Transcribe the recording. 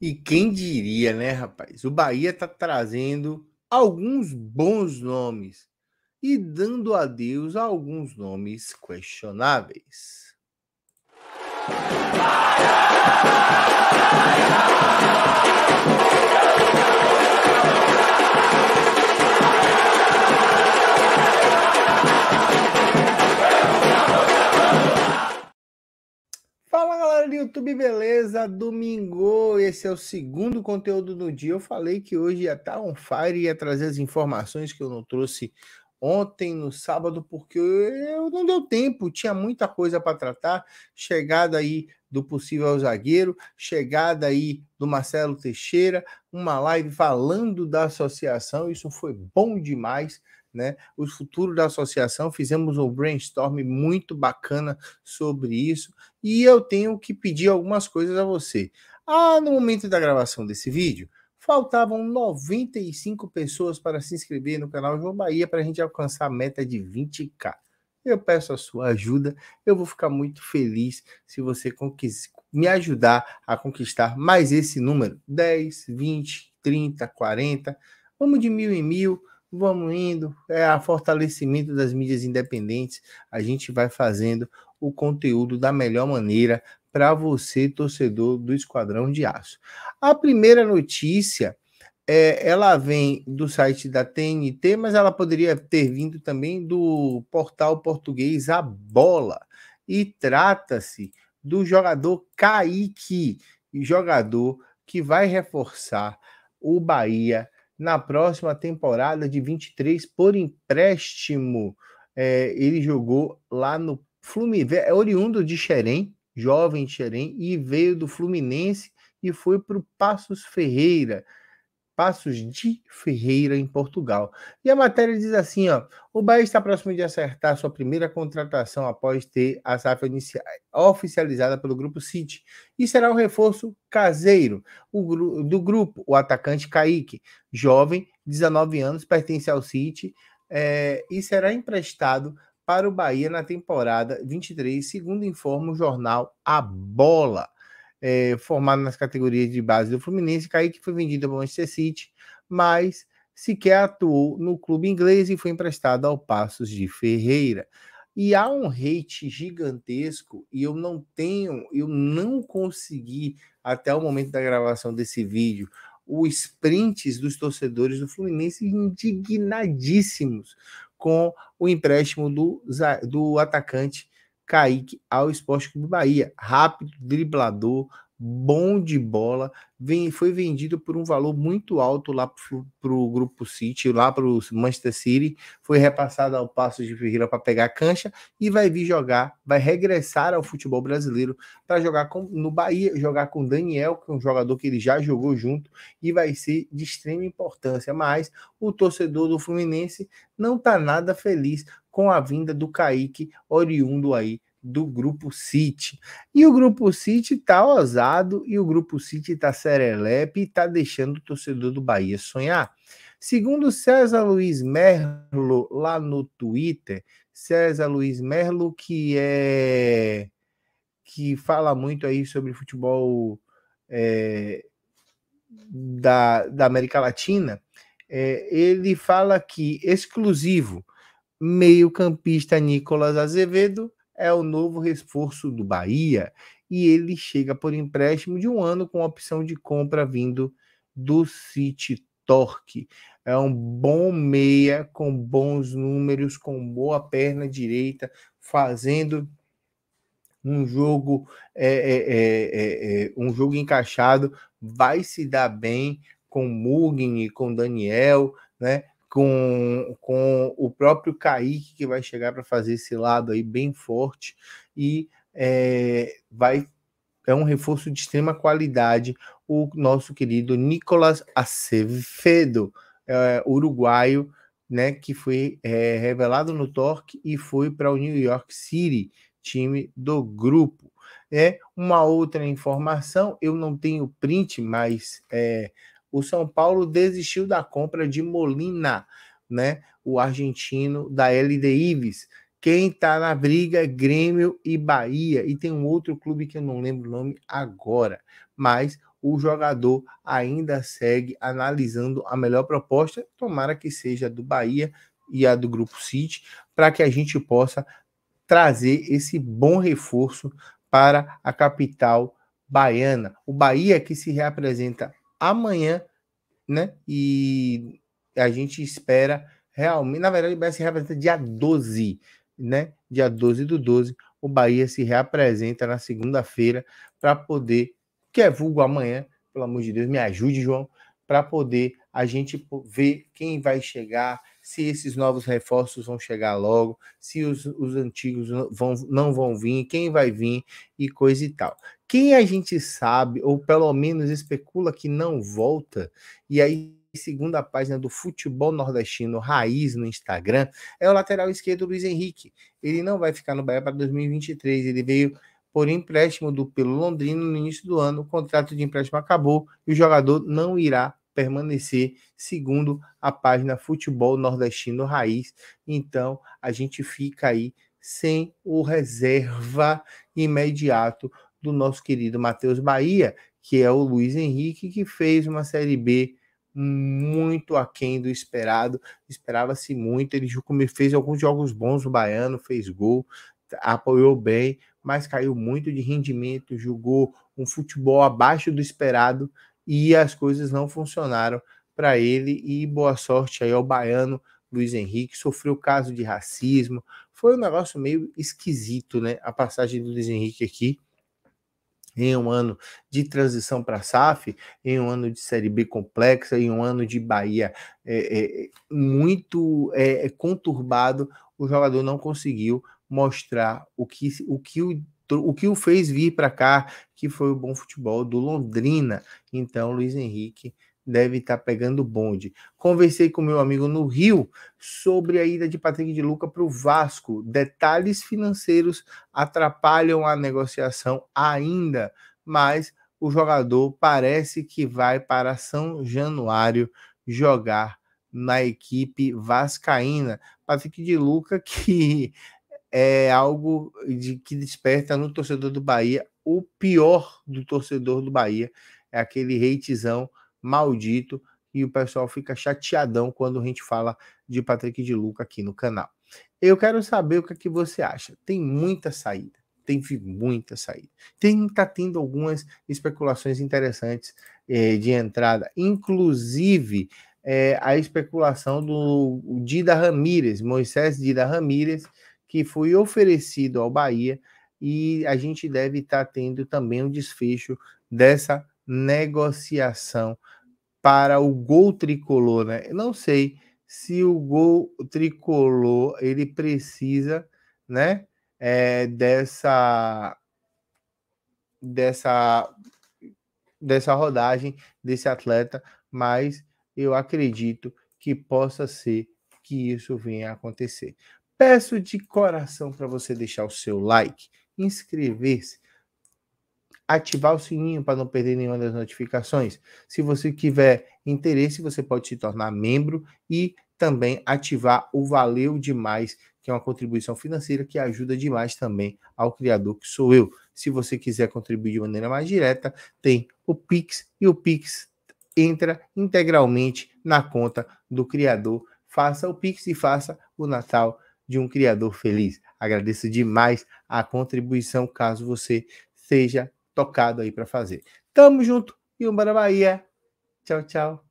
E quem diria, né, rapaz? O Bahia tá trazendo alguns bons nomes e dando adeus a alguns nomes questionáveis. Bahia, Bahia, Bahia, esse é o segundo conteúdo do dia. Eu falei que hoje ia estar tá on fire e ia trazer as informações que eu não trouxe ontem, no sábado, porque eu não deu tempo, tinha muita coisa para tratar. Chegada aí do possível zagueiro, chegada aí do Marcelo Teixeira, uma live falando da associação, isso foi bom demais. Né, o futuro da associação, fizemos um brainstorm muito bacana sobre isso e eu tenho que pedir algumas coisas a você. Ah, no momento da gravação desse vídeo, faltavam 95 pessoas para se inscrever no canal João Bahia para a gente alcançar a meta de 20k. Eu peço a sua ajuda, eu vou ficar muito feliz se você me ajudar a conquistar mais esse número: 10, 20, 30, 40. Vamos de mil em mil vamos indo, é a fortalecimento das mídias independentes. A gente vai fazendo o conteúdo da melhor maneira para você, torcedor do Esquadrão de Aço. A primeira notícia, é, ela vem do site da TNT, mas ela poderia ter vindo também do portal português A Bola. E trata-se do jogador Kaique, jogador que vai reforçar o Bahia na próxima temporada de 23 por empréstimo. É, ele jogou lá no Fluminense, é oriundo de Xerém, jovem Xerém, e veio do Fluminense e foi para o Passos Ferreira. Passos de Ferreira, em Portugal. E a matéria diz assim: ó, o Bahia está próximo de acertar sua primeira contratação após ter a safra oficializada pelo Grupo City. E será um reforço caseiro do grupo, o atacante Kaique, jovem, 19 anos, pertence ao City é, e será emprestado para o Bahia na temporada 23, segundo informa o jornal A Bola é, formado nas categorias de base do Fluminense, Kaique foi vendido ao Manchester City, mas sequer atuou no clube inglês e foi emprestado ao Passos de Ferreira. E há um hate gigantesco e eu não tenho, eu não consegui até o momento da gravação desse vídeo os prints dos torcedores do Fluminense indignadíssimos com o empréstimo do, do atacante Kaique ao Esporte Clube Bahia. Rápido, driblador, bom de bola, vem, foi vendido por um valor muito alto lá para o Grupo City, lá para o Manchester City, foi repassado ao Passo de Ferreira para pegar a cancha e vai vir jogar, vai regressar ao futebol brasileiro para jogar com, no Bahia, jogar com Daniel, que é um jogador que ele já jogou junto e vai ser de extrema importância, mas o torcedor do Fluminense não está nada feliz com a vinda do Kaique, oriundo aí do Grupo City. E o Grupo City tá ousado e o Grupo City tá serelepe e tá deixando o torcedor do Bahia sonhar. Segundo César Luiz Merlo, lá no Twitter, César Luiz Merlo, que é que fala muito aí sobre futebol é, da, da América Latina, é, ele fala que exclusivo meio-campista Nicolas Azevedo é o novo reforço do Bahia e ele chega por empréstimo de um ano com opção de compra vindo do City Torque. É um bom meia com bons números, com boa perna direita, fazendo um jogo é, é, é, é, é um jogo encaixado, vai se dar bem com Mugni, com Daniel, né? com, com o próprio Kaique, que vai chegar para fazer esse lado aí bem forte e é, vai é um reforço de extrema qualidade o nosso querido Nicolas Acevedo, é, uruguaio, né, que foi é, revelado no Torque e foi para o New York City, time do grupo. É uma outra informação, eu não tenho print, mas é, o São Paulo desistiu da compra de Molina, né? O argentino da LD Ives. Quem tá na briga? É Grêmio e Bahia. E tem um outro clube que eu não lembro o nome agora. Mas o jogador ainda segue analisando a melhor proposta. Tomara que seja a do Bahia e a do Grupo City, para que a gente possa trazer esse bom reforço para a capital baiana. O Bahia que se reapresenta amanhã, né? E a gente espera realmente. Na verdade, o Bahia se representa dia 12, né? Dia 12 do 12. O Bahia se reapresenta na segunda-feira para poder, que é vulgo amanhã, pelo amor de Deus, me ajude, João, para poder a gente ver quem vai chegar, se esses novos reforços vão chegar logo, se os, os antigos vão, não vão vir, quem vai vir e coisa e tal. Quem a gente sabe, ou pelo menos especula que não volta, e aí segunda a página do Futebol Nordestino Raiz no Instagram, é o lateral esquerdo Luiz Henrique. Ele não vai ficar no Bahia para 2023, ele veio por empréstimo do Pelo Londrino no início do ano, o contrato de empréstimo acabou e o jogador não irá permanecer, segundo a página Futebol Nordestino Raiz. Então, a gente fica aí sem o reserva imediato do nosso querido Matheus Bahia, que é o Luiz Henrique, que fez uma Série B muito aquém do esperado, esperava-se muito, ele fez alguns jogos bons, no Baiano fez gol, apoiou bem, mas caiu muito de rendimento, jogou um futebol abaixo do esperado, e as coisas não funcionaram para ele. E boa sorte aí ao baiano Luiz Henrique. Sofreu caso de racismo, foi um negócio meio esquisito, né? A passagem do Luiz Henrique aqui em um ano de transição para SAF, em um ano de Série B complexa, em um ano de Bahia é, é, muito é, é conturbado, o jogador não conseguiu mostrar o que o, que o o que o fez vir para cá, que foi o bom futebol do Londrina. Então, Luiz Henrique deve estar tá pegando bonde. Conversei com meu amigo no Rio sobre a ida de Patrick de Luca para o Vasco. Detalhes financeiros atrapalham a negociação ainda, mas o jogador parece que vai para São Januário jogar na equipe vascaína. Patrick de Luca que é algo de que desperta no torcedor do Bahia o pior do torcedor do Bahia é aquele hatezão maldito e o pessoal fica chateadão quando a gente fala de Patrick de Luca aqui no canal. Eu quero saber o que, é que você acha. Tem muita saída, tem muita saída. Tem tá tendo algumas especulações interessantes eh, de entrada, inclusive eh, a especulação do Dida Ramírez, Moisés Dida Ramírez, que foi oferecido ao Bahia e a gente deve estar tá tendo também um desfecho dessa negociação para o gol tricolor, né? Eu não sei se o gol tricolor ele precisa, né, é, dessa dessa dessa rodagem desse atleta, mas eu acredito que possa ser que isso venha a acontecer. Peço de coração para você deixar o seu like, inscrever-se, ativar o sininho para não perder nenhuma das notificações. Se você tiver interesse, você pode se tornar membro e também ativar o Valeu Demais, que é uma contribuição financeira que ajuda demais também ao criador, que sou eu. Se você quiser contribuir de maneira mais direta, tem o Pix e o Pix entra integralmente na conta do criador. Faça o Pix e faça o Natal de um criador feliz. Agradeço demais a contribuição, caso você seja tocado aí para fazer. Tamo junto e um Bahia. Tchau, tchau.